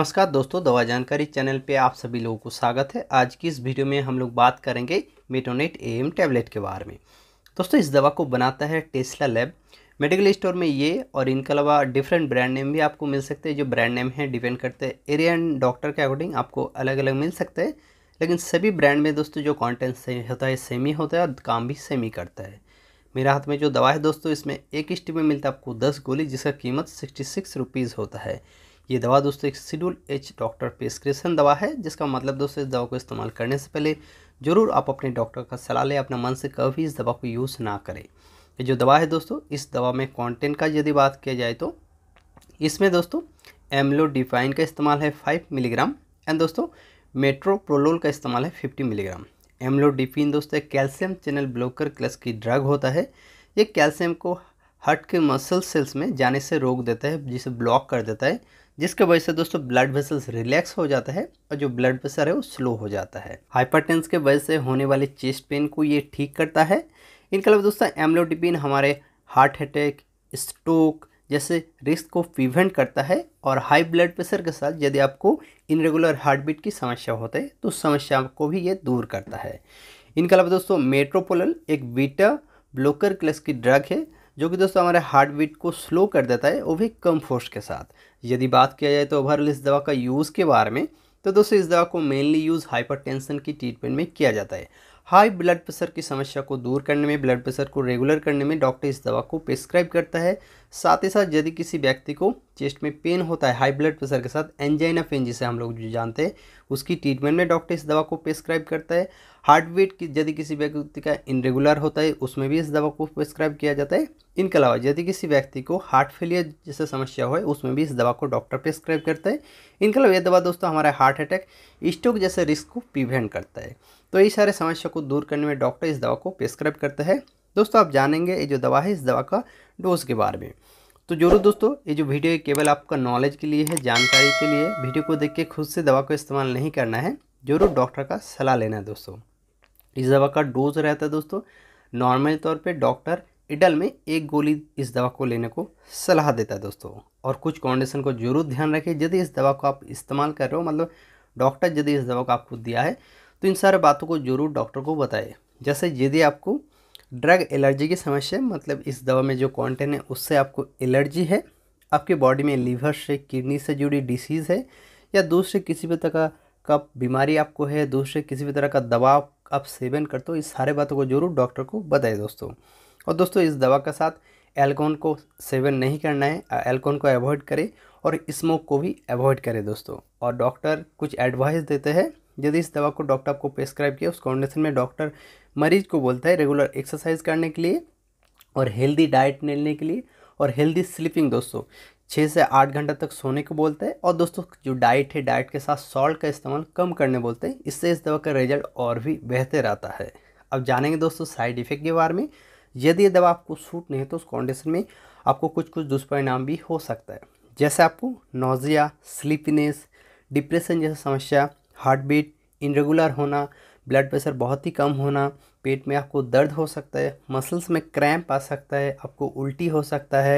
नमस्कार दोस्तों दवा जानकारी चैनल पे आप सभी लोगों को स्वागत है आज की इस वीडियो में हम लोग बात करेंगे मेटोनेट एम टैबलेट के बारे में दोस्तों इस दवा को बनाता है टेस्ला लैब मेडिकल स्टोर में ये और इनके अलावा डिफरेंट ब्रांड नेम भी आपको मिल सकते हैं जो ब्रांड नेम है डिपेंड करते हैं एरिया एंड डॉक्टर के अकॉर्डिंग आपको अलग अलग मिल सकते हैं लेकिन सभी ब्रांड में दोस्तों जो कॉन्टेंट होता है सेम ही होता है और काम भी सेम ही करता है मेरा हाथ में जो दवा है दोस्तों इसमें एक स्टिप में मिलता है आपको दस गोली जिसका कीमत सिक्सटी सिक्स रुपीज़ होता है ये दवा दोस्तों एक शेड्यूल एच डॉक्टर प्रिस्क्रिप्शन दवा है जिसका मतलब दोस्तों इस दवा को इस्तेमाल करने से पहले ज़रूर आप अपने डॉक्टर का सलाह लें अपने मन से कभी इस दवा को यूज़ ना करें ये जो दवा है दोस्तों इस दवा में कॉन्टेंट का यदि बात किया जाए तो इसमें दोस्तों एम्लोडिफाइन का इस्तेमाल है फाइव मिलीग्राम एंड दोस्तों मेट्रोप्रोलोल का इस्तेमाल है फिफ्टी मिलीग्राम एम्लोडिफिन दोस्तों एक कैल्शियम चैनल ब्लॉकर क्लस की ड्रग होता है ये कैल्शियम को हट के मसल सेल्स में जाने से रोक देता है जिसे ब्लॉक कर देता है जिसके वजह से दोस्तों ब्लड वेसल्स रिलैक्स हो जाता है और जो ब्लड प्रेशर है वो स्लो हो जाता है हाइपरटेंस के वजह से होने वाले चेस्ट पेन को ये ठीक करता है इनके अलावा दोस्तों एमलोडिपिन हमारे हार्ट अटैक स्ट्रोक जैसे रिस्क को प्रिवेंट करता है और हाई ब्लड प्रेशर के साथ यदि आपको इनरेगुलर हार्ट बीट की समस्या होता है तो उस समस्या को भी ये दूर करता है इनके अलावा दोस्तों मेट्रोपोलल एक बीटा ब्लोकर क्लस की ड्रग है जो कि दोस्तों हमारे हार्ट बीट को स्लो कर देता है वो भी कम फोर्स के साथ यदि बात किया जाए तो ओवरऑल इस दवा का यूज़ के बारे में तो दोस्तों इस दवा को मेनली यूज़ हाइपरटेंशन की ट्रीटमेंट में किया जाता है हाई ब्लड प्रेशर की समस्या को दूर करने में ब्लड प्रेशर को रेगुलर करने में डॉक्टर इस दवा को प्रिस्क्राइब करता है साथ ही साथ यदि किसी व्यक्ति को चेस्ट में पेन होता है हाई ब्लड प्रेशर के साथ एंजाइना पेन जिसे हम लोग जो जानते हैं उसकी ट्रीटमेंट में डॉक्टर इस दवा को प्रेस्क्राइब करता है हार्ट बीट की यदि किसी व्यक्ति का इनरेगुलर होता है उसमें भी इस दवा को प्रेस्क्राइब किया जाता है इनके अलावा यदि किसी व्यक्ति को हार्ट फेलियर जैसे समस्या हो उसमें भी इस दवा को डॉक्टर प्रेस्क्राइब करता है इनके अलावा यह दवा दोस्तों हमारे हार्ट अटैक स्ट्रोक जैसे रिस्क को प्रिवेंट करता है तो ये सारे समस्या को दूर करने में डॉक्टर इस दवा को प्रेस्क्राइब करता है दोस्तों आप जानेंगे ये जो दवा है इस दवा का डोज के बारे में तो जरूर दोस्तों ये जो वीडियो है केवल आपका नॉलेज के लिए है जानकारी के लिए वीडियो को देख के खुद से दवा को इस्तेमाल नहीं करना है जरूर डॉक्टर का सलाह लेना है दोस्तों इस दवा का डोज रहता है दोस्तों नॉर्मल तौर पे डॉक्टर इडल में एक गोली इस दवा को लेने को सलाह देता है दोस्तों और कुछ कॉन्डिशन को जरूर ध्यान रखें यदि इस दवा को आप इस्तेमाल कर रहे हो मतलब डॉक्टर यदि इस दवा को आपको दिया है तो इन सारे बातों को जरूर डॉक्टर को बताए जैसे यदि आपको ड्रग एलर्जी की समस्या मतलब इस दवा में जो कॉन्टेंट है उससे आपको एलर्जी है आपके बॉडी में लीवर से किडनी से जुड़ी डिसीज़ है या दूसरे किसी भी तरह का का बीमारी आपको है दूसरे किसी भी तरह का दवा आप सेवन करते हो इस सारे बातों को जरूर डॉक्टर को बताए दोस्तों और दोस्तों इस दवा के साथ एल्कोहल को सेवन नहीं करना है एल्कोहल को अवॉइड करें और स्मोक को भी अवॉइड करें दोस्तों और डॉक्टर कुछ एडवाइस देते हैं यदि इस दवा को डॉक्टर आपको प्रेस्क्राइब किया उस कंडीशन में डॉक्टर मरीज को बोलता है रेगुलर एक्सरसाइज करने के लिए और हेल्दी डाइट लेने के लिए और हेल्दी स्लीपिंग दोस्तों छः से आठ घंटा तक सोने को बोलते हैं और दोस्तों जो डाइट है डाइट के साथ सॉल्ट का इस्तेमाल कम करने बोलते हैं इससे इस दवा का रिजल्ट और भी बेहतर आता है अब जानेंगे दोस्तों साइड इफेक्ट के बारे में यदि ये दवा आपको सूट नहीं है तो उस कंडीशन में आपको कुछ कुछ दुष्परिणाम भी हो सकता है जैसे आपको नोजिया स्लीपनेस डिप्रेशन जैसी समस्या हार्ट बीट इनरेगुलर होना ब्लड प्रेशर बहुत ही कम होना पेट में आपको दर्द हो सकता है मसल्स में क्रैम्प आ सकता है आपको उल्टी हो सकता है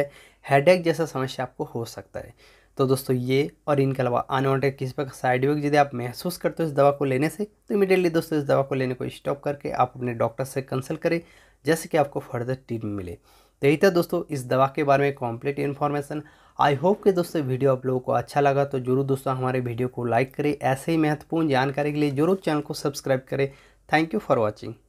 हेडेक जैसा समस्या आपको हो सकता है तो दोस्तों ये और इनके अलावा अनवांटेड किसी प्रकार साइड इफेक्ट यदि आप महसूस करते हो इस दवा को लेने से तो इमीडिएटली दोस्तों इस दवा को लेने को स्टॉप करके आप अपने डॉक्टर से कंसल्ट करें जैसे कि आपको फर्दर ट्रीटमेंट मिले तो यही था दोस्तों इस दवा के बारे में कॉम्प्लीट इन्फॉर्मेशन आई होप कि दोस्तों वीडियो आप लोगों को अच्छा लगा तो जरूर दोस्तों हमारे वीडियो को लाइक करें ऐसे ही महत्वपूर्ण जानकारी के लिए जरूर चैनल को सब्सक्राइब करें थैंक यू फॉर वॉचिंग